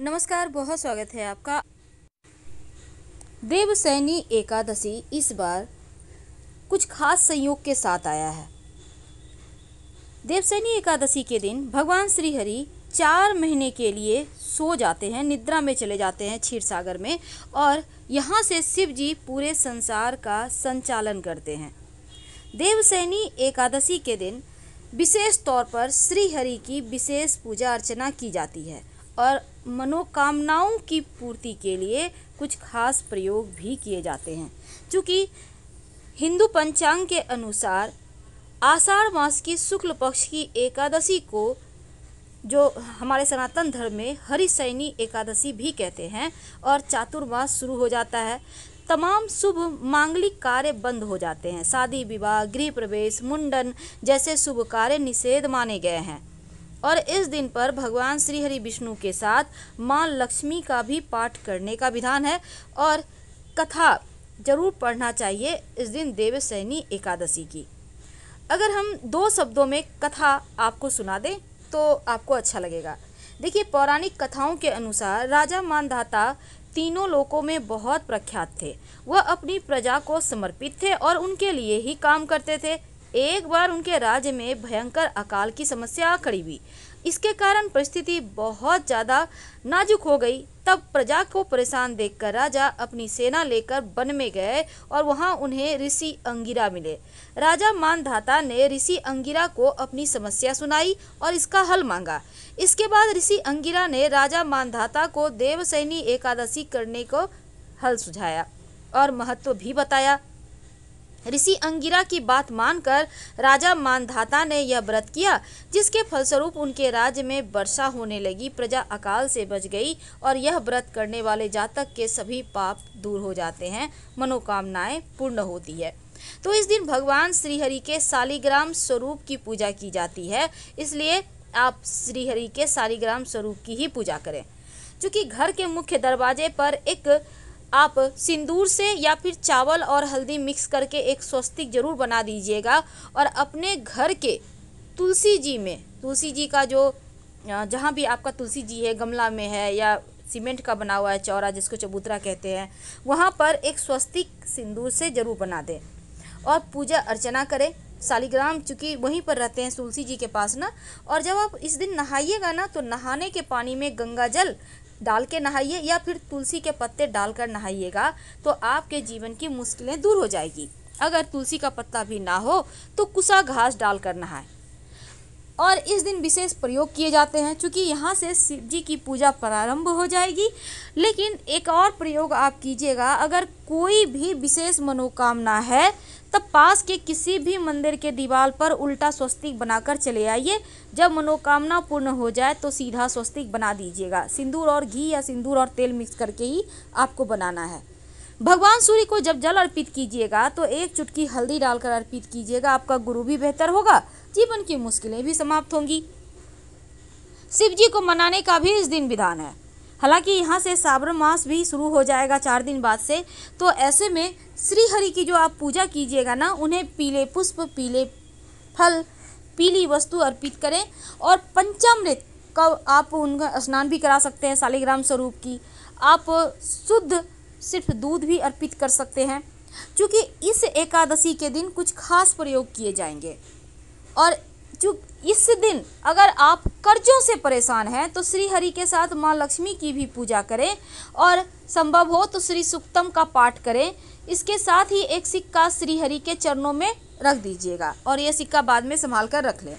नमस्कार बहुत स्वागत है आपका देवसैनी एकादशी इस बार कुछ खास संयोग के साथ आया है देवसैनी एकादशी के दिन भगवान श्री हरि चार महीने के लिए सो जाते हैं निद्रा में चले जाते हैं क्षीर सागर में और यहाँ से शिव जी पूरे संसार का संचालन करते हैं देवसैनी एकादशी के दिन विशेष तौर पर श्री हरि की विशेष पूजा अर्चना की जाती है और मनोकामनाओं की पूर्ति के लिए कुछ खास प्रयोग भी किए जाते हैं चूँकि हिंदू पंचांग के अनुसार आषाढ़ मास की शुक्ल पक्ष की एकादशी को जो हमारे सनातन धर्म में हरिशैनी एकादशी भी कहते हैं और चातुर्मास शुरू हो जाता है तमाम शुभ मांगलिक कार्य बंद हो जाते हैं शादी विवाह गृह प्रवेश मुंडन जैसे शुभ कार्य निषेध माने गए हैं और इस दिन पर भगवान श्री हरि विष्णु के साथ माँ लक्ष्मी का भी पाठ करने का विधान है और कथा जरूर पढ़ना चाहिए इस दिन देवसैनी एकादशी की अगर हम दो शब्दों में कथा आपको सुना दें तो आपको अच्छा लगेगा देखिए पौराणिक कथाओं के अनुसार राजा मानधाता तीनों लोकों में बहुत प्रख्यात थे वह अपनी प्रजा को समर्पित थे और उनके लिए ही काम करते थे एक बार उनके राज्य में भयंकर अकाल की समस्या खड़ी हुई इसके कारण परिस्थिति बहुत ज़्यादा नाजुक हो गई तब प्रजा को परेशान देखकर राजा अपनी सेना लेकर वन में गए और वहां उन्हें ऋषि अंगिरा मिले राजा मानधाता ने ऋषि अंगिरा को अपनी समस्या सुनाई और इसका हल मांगा इसके बाद ऋषि अंगिरा ने राजा मानधाता को देवसैनी एकादशी करने को हल सुझाया और महत्व भी बताया ऋषि अंगिरा की बात मानकर राजा मानधाता ने यह व्रत किया जिसके फलस्वरूप उनके राज्य में वर्षा होने लगी प्रजा अकाल से बच गई और यह व्रत करने वाले जातक के सभी पाप दूर हो जाते हैं मनोकामनाएं पूर्ण होती है तो इस दिन भगवान श्रीहरि के सालिग्राम स्वरूप की पूजा की जाती है इसलिए आप श्रीहरि के सालिग्राम स्वरूप की ही पूजा करें चूँकि घर के मुख्य दरवाजे पर एक आप सिंदूर से या फिर चावल और हल्दी मिक्स करके एक स्वस्तिक ज़रूर बना दीजिएगा और अपने घर के तुलसी जी में तुलसी जी का जो जहाँ भी आपका तुलसी जी है गमला में है या सीमेंट का बना हुआ है चौरा जिसको चबूतरा कहते हैं वहाँ पर एक स्वस्तिक सिंदूर से ज़रूर बना दें और पूजा अर्चना करें सालीग्राम चूँकि वहीं पर रहते हैं तुलसी जी के पास ना और जब आप इस दिन नहाइएगा ना तो नहाने के पानी में गंगा जल डाल के नहाइए या फिर तुलसी के पत्ते डालकर नहाइएगा तो आपके जीवन की मुश्किलें दूर हो जाएगी अगर तुलसी का पत्ता भी ना हो तो कुसा घास डालकर नहाएं और इस दिन विशेष प्रयोग किए जाते हैं क्योंकि यहाँ से शिव जी की पूजा प्रारंभ हो जाएगी लेकिन एक और प्रयोग आप कीजिएगा अगर कोई भी विशेष मनोकामना है तब पास के किसी भी मंदिर के दीवार पर उल्टा स्वस्तिक बनाकर चले आइए जब मनोकामना पूर्ण हो जाए तो सीधा स्वस्तिक बना दीजिएगा सिंदूर और घी या सिंदूर और तेल मिक्स करके ही आपको बनाना है भगवान सूर्य को जब जल अर्पित कीजिएगा तो एक चुटकी हल्दी डालकर अर्पित कीजिएगा आपका गुरु भी बेहतर होगा जीवन की मुश्किलें भी समाप्त होंगी शिव जी को मनाने का भी इस दिन विधान है हालांकि यहाँ से सावन मास भी शुरू हो जाएगा चार दिन बाद से तो ऐसे में श्री हरि की जो आप पूजा कीजिएगा ना उन्हें पीले पुष्प पीले फल पीली वस्तु अर्पित करें और पंचामृत का आप उनका स्नान भी करा सकते हैं शालिग्राम स्वरूप की आप शुद्ध सिर्फ दूध भी अर्पित कर सकते हैं क्योंकि इस एकादशी के दिन कुछ खास प्रयोग किए जाएंगे और जो इस दिन अगर आप कर्जों से परेशान हैं तो श्री हरि के साथ माँ लक्ष्मी की भी पूजा करें और संभव हो तो श्री सुक्तम का पाठ करें इसके साथ ही एक सिक्का श्री हरि के चरणों में रख दीजिएगा और यह सिक्का बाद में संभाल कर रख लें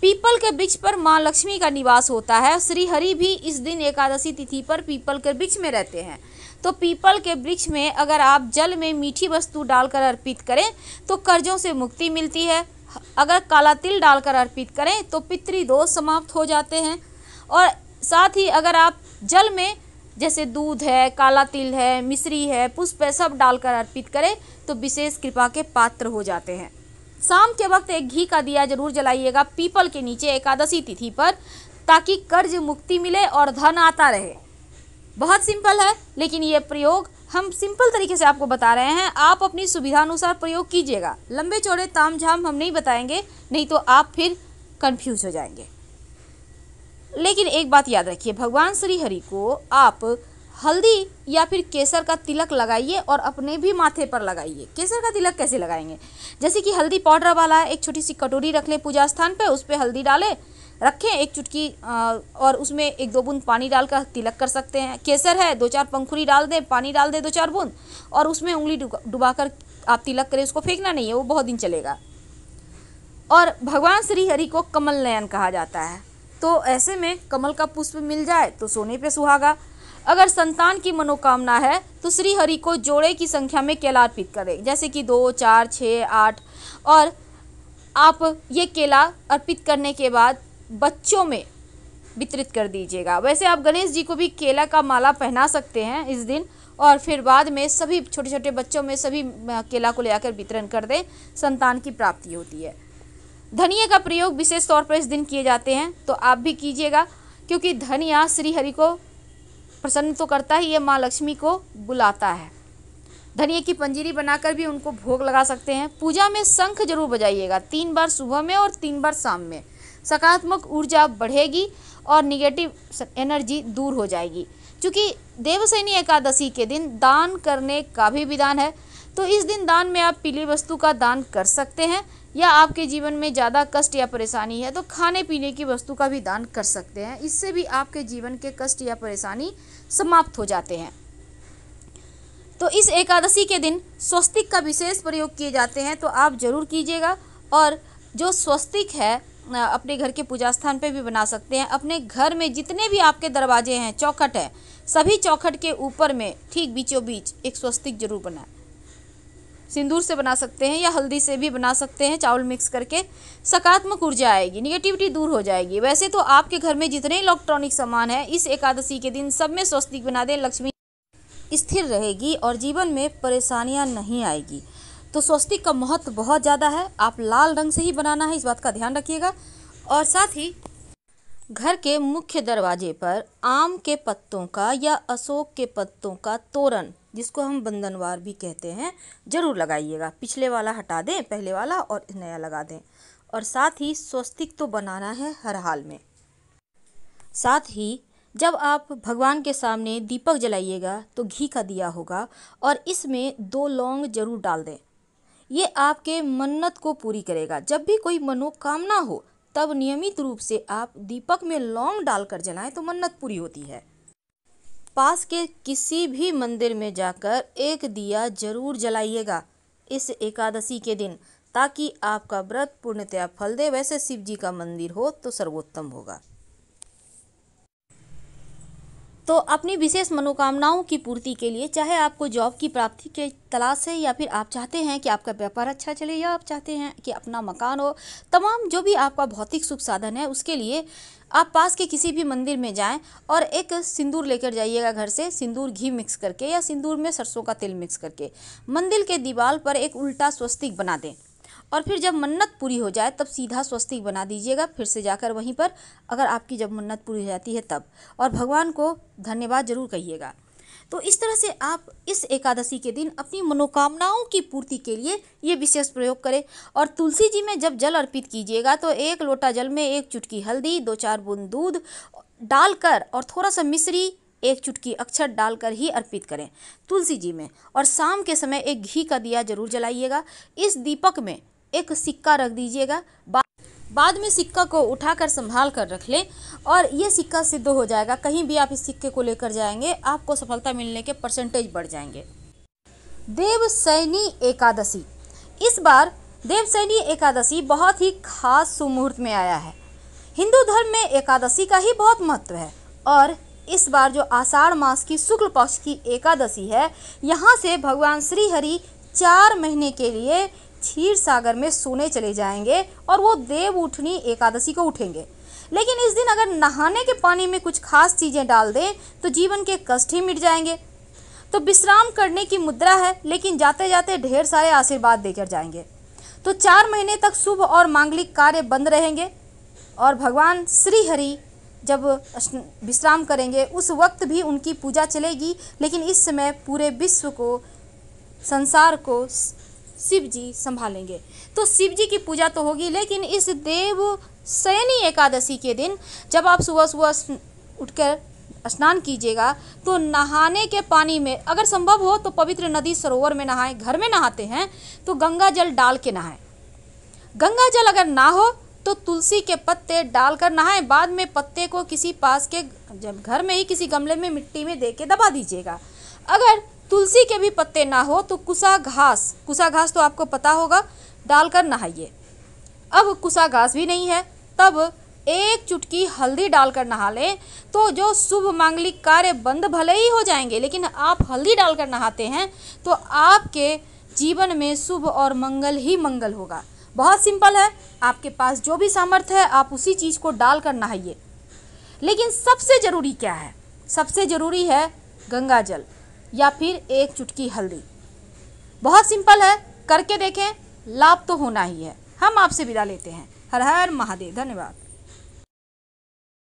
पीपल के वृक्ष पर माँ लक्ष्मी का निवास होता है श्री हरि भी इस दिन एकादशी तिथि पर पीपल के वृक्ष में रहते हैं तो पीपल के वृक्ष में अगर आप जल में मीठी वस्तु डालकर अर्पित करें तो कर्जों से मुक्ति मिलती है अगर काला तिल डालकर अर्पित करें तो पितृदोष दोष समाप्त हो जाते हैं और साथ ही अगर आप जल में जैसे दूध है काला तिल है मिश्री है पुष्प है सब डालकर अर्पित करें तो विशेष कृपा के पात्र हो जाते हैं शाम के वक्त एक घी का दिया जरूर जलाइएगा पीपल के नीचे एकादशी तिथि पर ताकि कर्ज मुक्ति मिले और धन आता रहे बहुत सिंपल है लेकिन ये प्रयोग हम सिंपल तरीके से आपको बता रहे हैं आप अपनी सुविधा अनुसार प्रयोग कीजिएगा लंबे चौड़े ताम झाम हम नहीं बताएंगे नहीं तो आप फिर कंफ्यूज हो जाएंगे लेकिन एक बात याद रखिए भगवान श्री हरि को आप हल्दी या फिर केसर का तिलक लगाइए और अपने भी माथे पर लगाइए केसर का तिलक कैसे लगाएंगे जैसे कि हल्दी पाउडर वाला एक छोटी सी कटोरी रख लें पूजा स्थान पर उस पर हल्दी डालें रखें एक चुटकी और उसमें एक दो बूंद पानी डालकर तिलक कर सकते हैं केसर है दो चार पंखुड़ी डाल दें पानी डाल दें दो चार बूंद और उसमें उंगली डुबा कर आप तिलक करें उसको फेंकना नहीं है वो बहुत दिन चलेगा और भगवान श्री हरि को कमल नयन कहा जाता है तो ऐसे में कमल का पुष्प मिल जाए तो सोने पे सुहागा अगर संतान की मनोकामना है तो श्री हरि को जोड़े की संख्या में केला अर्पित करें जैसे कि दो चार छः आठ और आप ये केला अर्पित करने के बाद बच्चों में वितरित कर दीजिएगा वैसे आप गणेश जी को भी केला का माला पहना सकते हैं इस दिन और फिर बाद में सभी छोटे छोटे बच्चों में सभी केला को ले आकर वितरण कर दें संतान की प्राप्ति होती है धनिया का प्रयोग विशेष तौर पर इस दिन किए जाते हैं तो आप भी कीजिएगा क्योंकि धनिया श्री हरि को प्रसन्न तो करता ही है माँ लक्ष्मी को बुलाता है धनिया की पंजीरी बनाकर भी उनको भोग लगा सकते हैं पूजा में शंख जरूर बजाइएगा तीन बार सुबह में और तीन बार शाम में सकारात्मक ऊर्जा बढ़ेगी और निगेटिव एनर्जी दूर हो जाएगी क्योंकि देवसैनी एकादशी के दिन दान करने का भी विधान है तो इस दिन दान में आप पीली वस्तु का दान कर सकते हैं या आपके जीवन में ज़्यादा कष्ट या परेशानी है तो खाने पीने की वस्तु का भी दान कर सकते हैं इससे भी आपके जीवन के कष्ट या परेशानी समाप्त हो जाते हैं तो इस एकादशी के दिन स्वस्तिक का विशेष प्रयोग किए जाते हैं तो आप ज़रूर कीजिएगा और जो स्वस्तिक है अपने घर के पूजा स्थान पर भी बना सकते हैं अपने घर में जितने भी आपके दरवाजे हैं चौखट है सभी चौखट के ऊपर में ठीक बीचों बीच एक स्वस्तिक जरूर बनाए सिंदूर से बना सकते हैं या हल्दी से भी बना सकते हैं चावल मिक्स करके सकारात्मक ऊर्जा आएगी निगेटिविटी दूर हो जाएगी वैसे तो आपके घर में जितने इलेक्ट्रॉनिक सामान है इस एकादशी के दिन सब में स्वस्तिक बना दें लक्ष्मी स्थिर रहेगी और जीवन में परेशानियां नहीं आएगी तो स्वस्तिक का महत्व बहुत ज़्यादा है आप लाल रंग से ही बनाना है इस बात का ध्यान रखिएगा और साथ ही घर के मुख्य दरवाजे पर आम के पत्तों का या अशोक के पत्तों का तोरण जिसको हम बंधनवार भी कहते हैं ज़रूर लगाइएगा पिछले वाला हटा दें पहले वाला और नया लगा दें और साथ ही स्वस्तिक तो बनाना है हर हाल में साथ ही जब आप भगवान के सामने दीपक जलाइएगा तो घी का दिया होगा और इसमें दो लौंग जरूर डाल दें ये आपके मन्नत को पूरी करेगा जब भी कोई मनोकामना हो तब नियमित रूप से आप दीपक में लौंग डालकर जलाएं तो मन्नत पूरी होती है पास के किसी भी मंदिर में जाकर एक दिया जरूर जलाइएगा इस एकादशी के दिन ताकि आपका व्रत पूर्णतया फल दे वैसे शिव जी का मंदिर हो तो सर्वोत्तम होगा तो अपनी विशेष मनोकामनाओं की पूर्ति के लिए चाहे आपको जॉब की प्राप्ति के तलाश है या फिर आप चाहते हैं कि आपका व्यापार अच्छा चले या आप चाहते हैं कि अपना मकान हो तमाम जो भी आपका भौतिक सुख साधन है उसके लिए आप पास के किसी भी मंदिर में जाएं और एक सिंदूर लेकर जाइएगा घर से सिंदूर घी मिक्स करके या सिंदूर में सरसों का तेल मिक्स करके मंदिर के दीवार पर एक उल्टा स्वस्तिक बना दें और फिर जब मन्नत पूरी हो जाए तब सीधा स्वस्तिक बना दीजिएगा फिर से जाकर वहीं पर अगर आपकी जब मन्नत पूरी हो जाती है तब और भगवान को धन्यवाद जरूर कहिएगा तो इस तरह से आप इस एकादशी के दिन अपनी मनोकामनाओं की पूर्ति के लिए ये विशेष प्रयोग करें और तुलसी जी में जब जल अर्पित कीजिएगा तो एक लोटा जल में एक चुटकी हल्दी दो चार बूंद दूध डालकर और थोड़ा सा मिश्री एक चुटकी अक्षर डालकर ही अर्पित करें तुलसी जी में और शाम के समय एक घी का दिया जरूर जलाइएगा इस दीपक में एक सिक्का रख दीजिएगा बाद में सिक्का को उठाकर संभाल कर रख लें और ये सिक्का सिद्ध हो जाएगा कहीं भी आप इस सिक्के को लेकर जाएंगे आपको सफलता मिलने के परसेंटेज बढ़ जाएंगे देव सैनी एकादशी इस बार देव सैनी एकादशी बहुत ही खास सुमुहूर्त में आया है हिंदू धर्म में एकादशी का ही बहुत महत्व है और इस बार जो आषाढ़ मास की शुक्ल पक्ष की एकादशी है यहाँ से भगवान श्री हरि चार महीने के लिए क्षीर सागर में सोने चले जाएंगे और वो देव उठनी एकादशी को उठेंगे लेकिन इस दिन अगर नहाने के पानी में कुछ खास चीज़ें डाल दें तो जीवन के कष्ट ही मिट जाएंगे तो विश्राम करने की मुद्रा है लेकिन जाते जाते ढेर सारे आशीर्वाद देकर जाएंगे तो चार महीने तक शुभ और मांगलिक कार्य बंद रहेंगे और भगवान श्री हरि जब विश्राम करेंगे उस वक्त भी उनकी पूजा चलेगी लेकिन इस समय पूरे विश्व को संसार को शिव जी संभालेंगे तो शिव जी की पूजा तो होगी लेकिन इस देव सैनी एकादशी के दिन जब आप सुबह सुबह उठकर स्नान कीजिएगा तो नहाने के पानी में अगर संभव हो तो पवित्र नदी सरोवर में नहाएं घर में नहाते हैं तो गंगा जल डाल के नहाएं गंगा जल अगर ना हो तो तुलसी के पत्ते डालकर नहाएं बाद में पत्ते को किसी पास के जब घर में ही किसी गमले में मिट्टी में दे के दबा दीजिएगा अगर तुलसी के भी पत्ते ना हो तो कुसा घास कुसा घास तो आपको पता होगा डालकर नहाइए अब कुसा घास भी नहीं है तब एक चुटकी हल्दी डालकर नहा लें तो जो शुभ मांगलिक कार्य बंद भले ही हो जाएंगे लेकिन आप हल्दी डालकर नहाते हैं तो आपके जीवन में शुभ और मंगल ही मंगल होगा बहुत सिंपल है आपके पास जो भी सामर्थ्य है आप उसी चीज़ को डालकर नहाइए लेकिन सबसे ज़रूरी क्या है सबसे ज़रूरी है गंगा जल या फिर एक चुटकी हल्दी बहुत सिंपल है करके देखें लाभ तो होना ही है हम आपसे विदा लेते हैं हर हर महादेव धन्यवाद